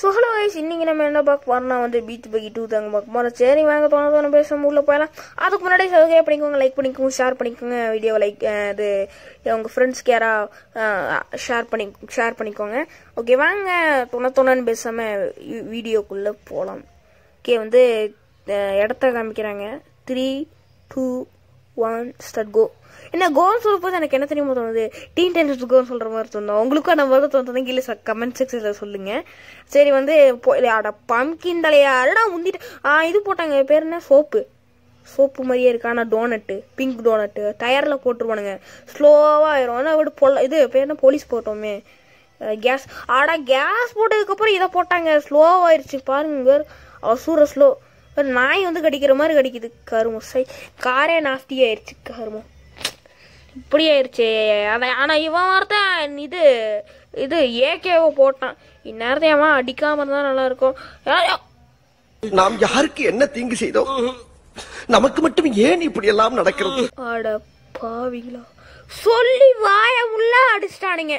so hello guys இன்றைக்கி நம்ம என்ன பார்க்க போகிறோம்னா வந்து பீச் பக்கி டூ தாங்க பார்க்க போகிறோம் சரி வாங்க போனது பேசும் உள்ளே போயலாம் அதுக்கு முன்னாடி சௌகரியாக பண்ணிக்கோங்க லைக் பண்ணிக்கோங்க ஷேர் பண்ணிக்கோங்க வீடியோ லைக் இது உங்கள் ஃப்ரெண்ட்ஸ்க்கு யாராக ஷேர் பண்ணி ஷேர் பண்ணிக்கோங்க ஓகே வாங்க துணை துணைன்னு பேசாமல் வீடியோக்குள்ளே போகலாம் ஓகே வந்து இடத்த காமிக்கிறாங்க three two one start go என்ன கோன்னு சொல்லும்போது எனக்கு என்ன தெரியுமா தோணுது டீன் டென்ஸ் கோன்னு சொல்கிற மாதிரி தோணும் உங்களுக்கும் அந்த மாதிரி தோணுது இல்லை சார் கமெண்ட் செக்ஷனில் சொல்லுங்கள் சரி வந்து அட பம்கின் தலையா அடடா முந்திட்டு ஆ இது போட்டாங்க பேர் என்ன சோப்பு சோப்பு மாதிரியே இருக்கு ஆனால் டோனட்டு பிங்க் டோனட்டு டயரில் போட்டுருவானுங்க ஸ்லோவாக ஆயிரும் ஆனால் விட பொல இது பேர் என்ன போலீஸ் போட்டோமே கேஸ் ஆடா கேஸ் போட்டதுக்கப்புறம் இதை போட்டாங்க ஸ்லோவாகிருச்சு பாருங்க அசுர ஸ்லோ ஒரு நாய் வந்து கடிக்கிற மாதிரி கடிக்குது கருமம் சை காரே நாஸ்தி ஆயிடுச்சு கருமம் இப்படி ஆயிடுச்சு அவன் ஆனால் இவன் வார்த்தை இது இது ஏகேவோ போட்டான் இந்நேரத்தை அவன் அடிக்காம இருந்தா நல்லா இருக்கும் நாம் யாருக்கு என்ன தீங்கு செய்தோம் நமக்கு மட்டும் ஏன் இப்படி எல்லாம் நடக்கிறது அட பாவிங்களா சொல்லி வாய உள்ள அடிச்சிட்டானுங்க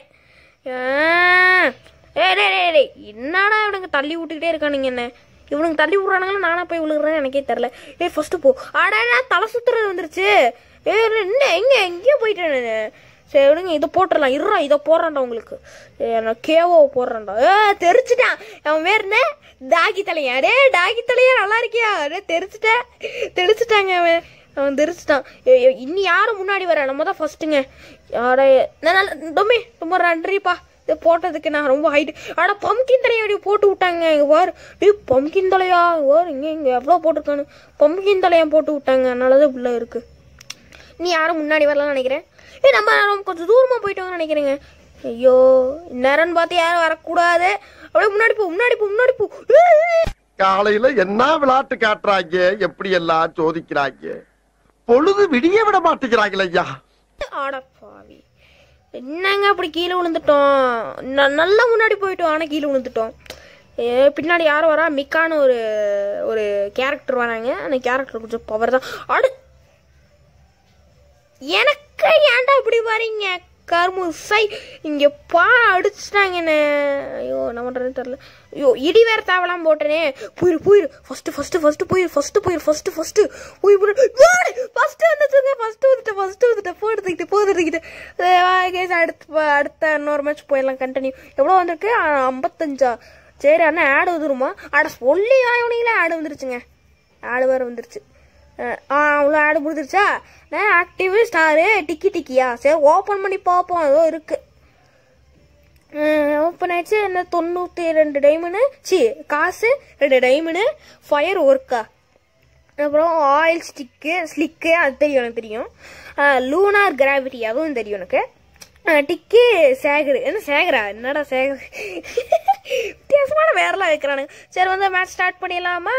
என்னடா இவனுக்கு தள்ளி விட்டுக்கிட்டே இருக்கானுங்க என்ன இவனுக்கு தள்ளி விட்றானுங்களா நானாக போய் விழுகிறேன்னு எனக்கே தெரில ஏ ஃபஸ்ட்டு போ ஆடா தலை சுற்றுறது வந்துருச்சு ஏ என்ன எங்கே எங்கேயோ போயிட்டேன் சரி விடுங்க இதை போட்டுடலாம் இருறா இதை போடுறான்டா உங்களுக்கு நான் கேவோ போடுறேன்டா ஏ தெரிச்சுட்டான் அவன் வேறு என்ன டாகி தலையா அடே டாகி தலையா நல்லா இருக்கியா அடே தெரிச்சுட்டேன் தெரிச்சுட்டாங்க அவன் அவன் தெரிச்சுட்டான் இன்னும் யாரும் முன்னாடி வர நம்ம தான் ஃபஸ்ட்டுங்க நல்லா டொம்பி ரொம்ப நன்றிப்பா இது போட்டதுக்கு நான் ரொம்ப ஹைட்டு ஆனால் பம்கின் தலையை அப்படி போட்டு விட்டாங்க இங்கே வார் டே பம்கின் தலையா வார் இங்கே இங்கே எவ்வளோ போட்டிருக்கானு பம்கின் தலையை போட்டு விட்டாங்க அதனால தான் இப்படிலாம் இருக்குது நீ யாரும் முன்னாடி வரலாம்னு நினைக்கிறேன் ஏ நம்ம ரொம்ப கொஞ்சம் தூரமாக போயிட்டோங்கன்னு நினைக்கிறேங்க ஐயோ நேரம்னு பார்த்து யாரும் வரக்கூடாது அப்படியே முன்னாடி போ முன்னாடி போ முன்னாடி போ காலையில் என்ன விளையாட்டு காட்டுறாங்க எப்படி எல்லாம் சோதிக்கிறாங்க பொழுது விடிய விட மாட்டேங்கிறாங்களே ஐயா ஆட என்னங்க அப்படி கீழே விழுந்துட்டோம் ந நல்லா முன்னாடி போயிட்டோம் ஆனால் கீழே விழுந்துட்டோம் பின்னாடி யார் வரா மிக்கான்னு ஒரு ஒரு கேரக்டர் வராங்க அந்த கேரக்டர் கொஞ்சம் பவர் தான் அடு எனக்கு ஏன்டா இப்படி வரீங்க கரும்பு சை இங்கே பா அடிச்சிட்டாங்கண்ணே ஐயோ என்ன பண்ணுறதுன்னு தெரில ஐயோ இடி வேற தேவலாம் போட்டேனே போயிரு போயிரு ஃபஸ்ட்டு ஃபஸ்ட்டு ஃபஸ்ட்டு போயிரு ஃபஸ்ட்டு போயிரு ஃபஸ்ட்டு ஃபஸ்ட்டு போய் போடு ஃபஸ்ட்டு வந்துச்சுங்க ஃபஸ்ட்டு வந்துட்டு ஃபஸ்ட்டு வந்துட்டு போட்டுக்கிட்டு போடுறதுக்கிட்டு அடுத்து அடுத்த இன்னொரு மேட்ச் போயிடலாம் கண்டினியூ எவ்வளோ வந்திருக்கு ஐம்பத்தஞ்சா சரி அண்ணா ஆடு வந்துருமா ஆட சொல்லியா இவனிங்களே ஆடு வந்துருச்சுங்க ஆடு வேறு வந்துருச்சு அவ்வளோ ஆடு முடிஞ்சிருச்சா நான் ஆக்டிவ் ஸ்டாரு டிக்கி டிக்கியா சரி ஓப்பன் பண்ணி பார்ப்போம் ஏதோ இருக்குது ஓப்பன் ஆயிடுச்சு என்ன தொண்ணூற்றி ரெண்டு டைமண்டு சி காசு ரெண்டு டைமண்டு ஃபயர் ஒர்க்கா அப்புறம் ஆயில் ஸ்டிக்கு ஸ்லிக்கு அது தெரியும் எனக்கு தெரியும் லூனார் கிராவிட்டி அதுவும் தெரியும் எனக்கு டிக்கி சேகர் என்ன சேகரா என்னடா சேகர் வித்தியாசமான வேறலாம் வைக்கிறானுங்க சரி வந்து மேட்ச் ஸ்டார்ட் பண்ணிடலாமா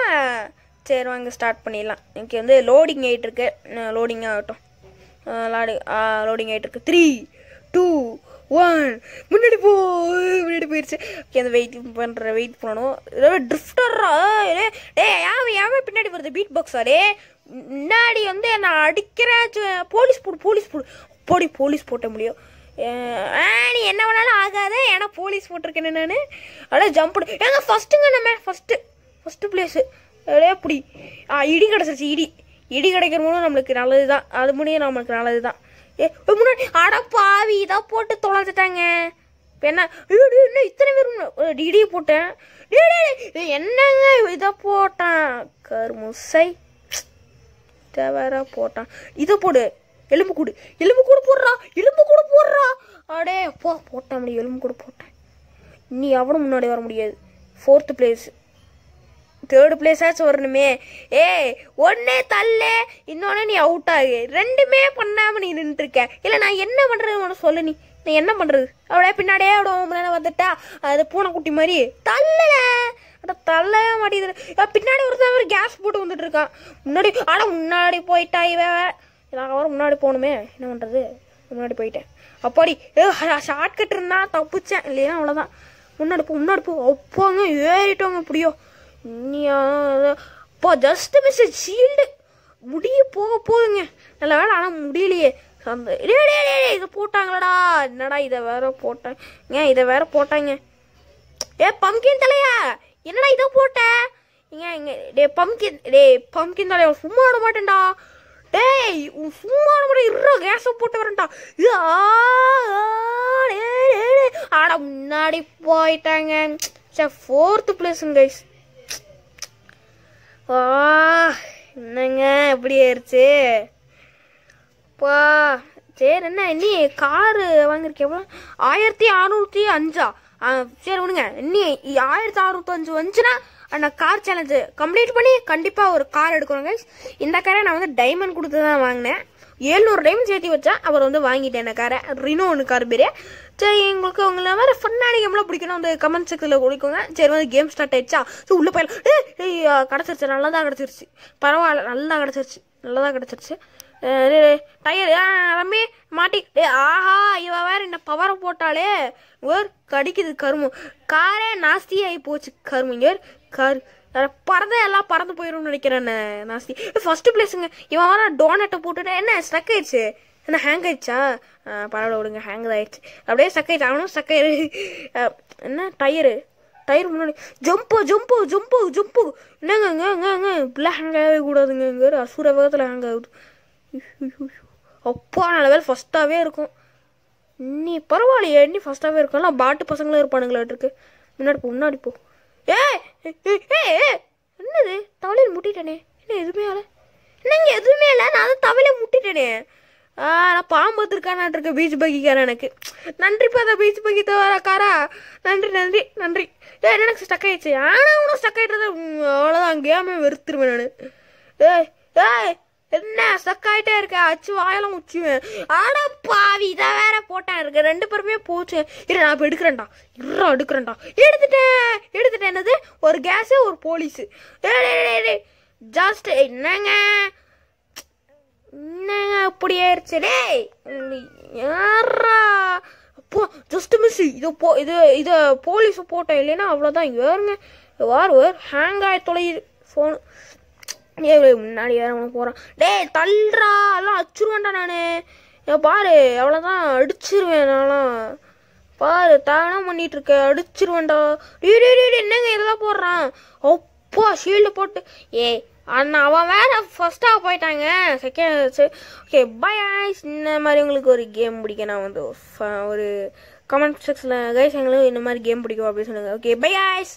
சரி வாங்க ஸ்டார்ட் பண்ணிடலாம் இங்கே வந்து லோடிங் ஆகிட்டுருக்கு லோடிங் ஆகட்டும் லாடு லோடிங் இருக்கு த்ரீ டூ ஒன் முன்னாடி போ முன்னாடி போயிடுச்சு ஓகே அந்த வெயிட் பண்ணுற வெயிட் பண்ணணும் இதெல்லாம் ட்ரிஃப்டரா டே யாவை யாவ பின்னாடி வருது பீட் பாக்ஸா முன்னாடி வந்து என்னை அடிக்கிற போலீஸ் போடு போலீஸ் போடு போடி போலீஸ் போட்ட முடியும் ஆ நீ என்ன வேணாலும் ஆகாத ஏன்னா போலீஸ் போட்டிருக்கேன் நான் அதான் ஜம்ப் ஏங்க ஃபஸ்ட்டுங்க நம்ம ஃபஸ்ட்டு ஃபஸ்ட்டு பிளேஸு எப்படி ஆ இடி கிடச்சிருச்சு இடி இடி கிடைக்கிற மூலம் நம்மளுக்கு நல்லது தான் அது முடியும் நம்மளுக்கு நல்லது தான் ஏ முன்னாடி அட பாவி இதாக போட்டு தொலைஞ்சிட்டாங்க இப்போ என்ன என்ன இத்தனை பேர் இடி போட்டேன் என்னங்க இதை போட்டான் கருமுசை தேவரா போட்டான் இதை போடு எலும்பு கூடு எலும்பு கூடு போடுறா எலும்பு கூடு போடுறா அடே அப்பா போட்டான் அப்படி எலும்பு கூடு போட்டேன் இனி அவனும் முன்னாடி வர முடியாது ஃபோர்த்து பிளேஸ் தேர்டு பிளேஸாச்சும் வரணுமே ஏ ஒன்னே தள்ளு இன்னொன்று நீ அவுட் ஆகு ரெண்டுமே பண்ணாமல் நீ நின்றுருக்க இல்லை நான் என்ன பண்ணுறது உனக்கு சொல்லு நீ நான் என்ன பண்ணுறது அப்படியே பின்னாடியே அப்படியே உங்களை வந்துட்டா அது பூனைக்குட்டி மாதிரி தள்ளல அட தள்ளவே மாட்டேங்குது பின்னாடி ஒருத்தன் ஒரு கேஸ் போட்டு வந்துட்டு இருக்கான் முன்னாடி ஆனால் முன்னாடி போயிட்டா இவ நான் அவரும் முன்னாடி போகணுமே என்ன பண்ணுறது முன்னாடி போயிட்டேன் அப்பாடி ஏ ஷார்ட் கட் இருந்தால் தப்பிச்சேன் இல்லையா அவ்வளோதான் முன்னாடி போ முன்னாடி போ அப்பாங்க ஏறிட்டோங்க அப்படியோ இப்போ ஜஸ்ட் மிஸ்ஸு ஷீல்டு முடிய போக போதுங்க நல்ல வேலை ஆனால் முடியலையே அந்த இதை போட்டாங்களடா என்னடா இதை வேற போட்டாங்க இதை வேற போட்டாங்க ஏ பம்கின் தலையா என்னடா இதை போட்ட இங்க இங்க டே பம்கின் டே பம்கின் தலையா சும்மா விட மாட்டேன்டா டேய் சும்மா விட மாட்டேன் இருற கேஸை போட்டு வரேன்டா ஆடா முன்னாடி போயிட்டாங்க சார் ஃபோர்த்து பிளேஸுங்க கைஸ் என்னங்க எப்படி ஆயிடுச்சு பா சரி என்ன நீ காரு வாங்கியிருக்கேன் எவ்வளோ ஆயிரத்தி அறுநூற்றி அஞ்சா சரி விடுங்க இன்னி ஆயிரத்தி அஞ்சு வந்துச்சுன்னா நான் கார் சேலஞ்சு கம்ப்ளீட் பண்ணி கண்டிப்பாக ஒரு கார் எடுக்கணும் கைஸ் இந்த காரை நான் வந்து டைமண்ட் கொடுத்து தான் வாங்கினேன் ஏழ்நூறு டைமண்ட் சேர்த்து வச்சேன் அவர் வந்து வாங்கிட்டேன் என்ன காரை ரினோ ஒன்று கார் பெரிய சரி எங்களுக்கு உங்களை மாதிரி ஃபன்னான கேம்லாம் பிடிக்கணும் வந்து கமெண்ட் செக்ஷனில் கொடுக்குங்க சரி வந்து கேம் ஸ்டார்ட் ஆயிடுச்சா ஸோ உள்ளே போயிடலாம் ஏ கிடச்சிருச்சு நல்லா தான் கிடச்சிருச்சு பரவாயில்ல நல்லா கிடச்சிருச்சு நல்லா தான் கிடச்சிருச்சு டயர் ரம்மி மாட்டி டே ஆஹா இவ வேற என்ன பவரை போட்டாலே ஒரு கடிக்குது கருமம் காரே நாஸ்தி ஆகி போச்சு கருமங்கர் கரு பறந்த எல்லாம் பறந்து போயிடும்னு நினைக்கிறேன் நாஸ்தி ஃபர்ஸ்ட் பிளேஸுங்க இவன் வேற டோனட்டை போட்டுட்டு என்ன ஸ்டக் ஆயிடுச்சு என்ன ஹேங் ஆயிடுச்சா பரவாயில்ல விடுங்க ஹேங் ஆயிடுச்சு அப்படியே ஸ்டக் ஆயிடுச்சு அவனும் ஸ்டக் என்ன டயரு டயர் முன்னாடி ஜம்பு ஜம்பு ஜம்பு ஜம்பு என்னங்க பிள்ளை ஹேங் ஆகவே கூடாதுங்க அசுர வேகத்தில் ஹேங் ஆகுது அப்பா நல்ல வேலை ஃபஸ்ட்டாகவே இருக்கும் நீ பரவாயில்லையே நீ ஃபஸ்ட்டாகவே இருக்கும் நான் பாட்டு பசங்களும் இருக்கு முன்னாடி போ முன்னாடி போ ஏ என்னது தவளையில் முட்டிட்டேனே என்ன எதுவுமே இல்லை என்னங்க எதுவுமே இல்லை நான் அதை தவளையை முட்டிட்டேனே நான் பாம்பு பார்த்துருக்கானான் இருக்க பீச் பக்கிக்காரன் எனக்கு நன்றி பாதா பீச் பகி தவறாக்காரா நன்றி நன்றி நன்றி ஏ எனக்கு ஸ்டக் ஆயிடுச்சு ஆனால் உனக்கு ஸ்டக் ஆகிட்டு அவ்வளோதான் அங்கேயாமே வெறுத்துருவேன் நான் ஏய் ஏய் என்ன சக்காயிட்டே இருக்க அச்சு வாயெல்லாம் முச்சுவேன் ஆனா பாவி இதான் வேற போட்டேன் இருக்க ரெண்டு பேருமே போச்சு இரு நான் இப்ப எடுக்கிறேன்டா இரு எடுக்கிறேன்டா எடுத்துட்டேன் எடுத்துட்டேன் என்னது ஒரு கேஸ் ஒரு போலீஸு ஜஸ்ட் என்னங்க என்னங்க அப்படி ஆயிடுச்சு யாரா அப்போ ஜஸ்ட் மிஸ் இது போ இது இதை போலீஸும் போட்டேன் இல்லைன்னா அவ்வளோதான் இங்கே வேறுங்க வேறு ஹேங் ஆகி தொலை ஃபோனு ஏ முன்னாடி வேற அவனுக்கு போகிறான் டேய் தள்ளுறா எல்லாம் அச்சுருவேன்டா நான் பாரு அவ்வளோதான் அடிச்சிருவேன் நான்லாம் பாரு தானம் பண்ணிட்டு இருக்க அடிச்சிருவேன்டா டீ டீ டீ என்னங்க இதெல்லாம் போடுறான் அப்போ ஷீல்டு போட்டு ஏய் அண்ணா அவன் வேற ஃபர்ஸ்ட்டாக போயிட்டாங்க செகண்ட் ஓகே பை ஆய்ஸ் இந்த மாதிரி உங்களுக்கு ஒரு கேம் பிடிக்க நான் வந்து ஒரு கமெண்ட் செக்ஷனில் கைஸ் எங்களுக்கு இந்த மாதிரி கேம் பிடிக்கும் அப்படின்னு சொல்லுங்கள் ஓகே பை ஆய்ஸ்